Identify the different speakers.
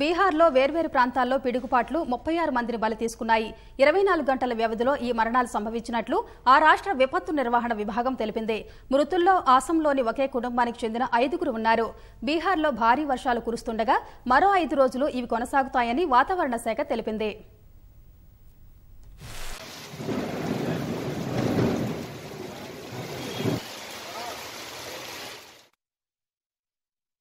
Speaker 1: బీహార్లో వేర్వేరు ప్రాంతాల్లో పిడుగుపాట్లు ముప్పై ఆరు మందిని బలి తీసుకున్నాయి ఇరవై నాలుగు గంటల వ్యవధిలో ఈ మరణాలు సంభవించినట్లు ఆ రాష్ట్ర విపత్తు నిర్వహణ విభాగం తెలిపింది మృతుల్లో ఆసంలోని ఒకే కుటుంబానికి చెందిన ఐదుగురు ఉన్నారు బీహార్లో భారీ వర్షాలు కురుస్తుండగా మరో ఐదు రోజులు ఇవి కొనసాగుతాయని వాతావరణ శాఖ తెలిపింది